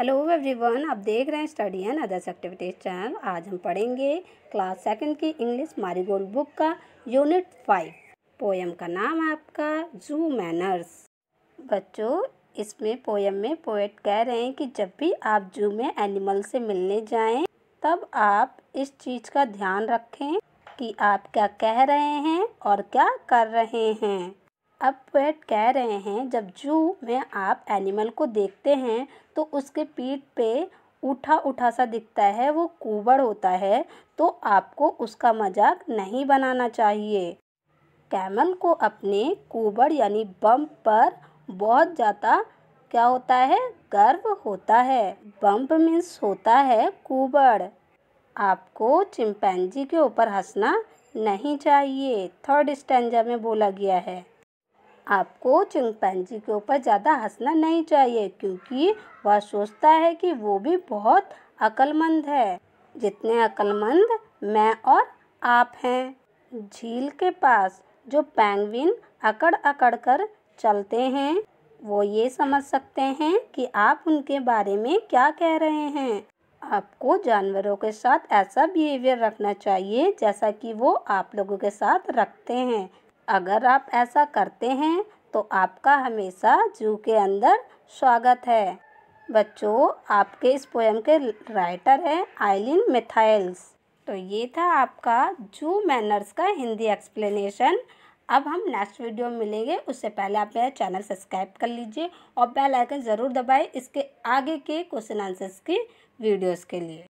hello everyone आप देख रहे हैं study and others activities channel आज हम पढ़ेंगे क्लास सेकंड की इंग्लिश मारी गोल्ड बुक का यूनिट फाइव पोएम का नाम है आपका जू मैनर्स बच्चों इसमें पोएम में पोएट कह रहे हैं कि जब भी आप जू में एनिमल से मिलने जाएं तब आप इस चीज़ का ध्यान रखें कि आप क्या कह रहे हैं और क्या कर रहे हैं अब पेट कह रहे हैं जब जू में आप एनिमल को देखते हैं तो उसके पीठ पे उठा उठा सा दिखता है वो कुबड़ होता है तो आपको उसका मजाक नहीं बनाना चाहिए कैमल को अपने कुबड़ यानी बम्प पर बहुत ज़्यादा क्या होता है गर्व होता है बम्प मीन्स होता है कुबड़ आपको चिंपैंजी के ऊपर हंसना नहीं चाहिए थर्ड स्टैंजा में बोला गया है आपको चिंपैंजी के ऊपर ज़्यादा हंसना नहीं चाहिए क्योंकि वह सोचता है कि वो भी बहुत अक्लमंद है जितने अक्लमंद मैं और आप हैं झील के पास जो पैंगविन अकड़ अकड़ कर चलते हैं वो ये समझ सकते हैं कि आप उनके बारे में क्या कह रहे हैं आपको जानवरों के साथ ऐसा बिहेवियर रखना चाहिए जैसा कि वो आप लोगों के साथ रखते हैं अगर आप ऐसा करते हैं तो आपका हमेशा जू के अंदर स्वागत है बच्चों आपके इस पोएम के राइटर हैं आइलिन मिथाइल्स तो ये था आपका जू मैनर्स का हिंदी एक्सप्लेनेशन अब हम नेक्स्ट वीडियो में मिलेंगे उससे पहले आप मेरा चैनल सब्सक्राइब कर लीजिए और बेल आइकन ज़रूर दबाएं इसके आगे के क्वेश्चन आंसर्स की वीडियोस के लिए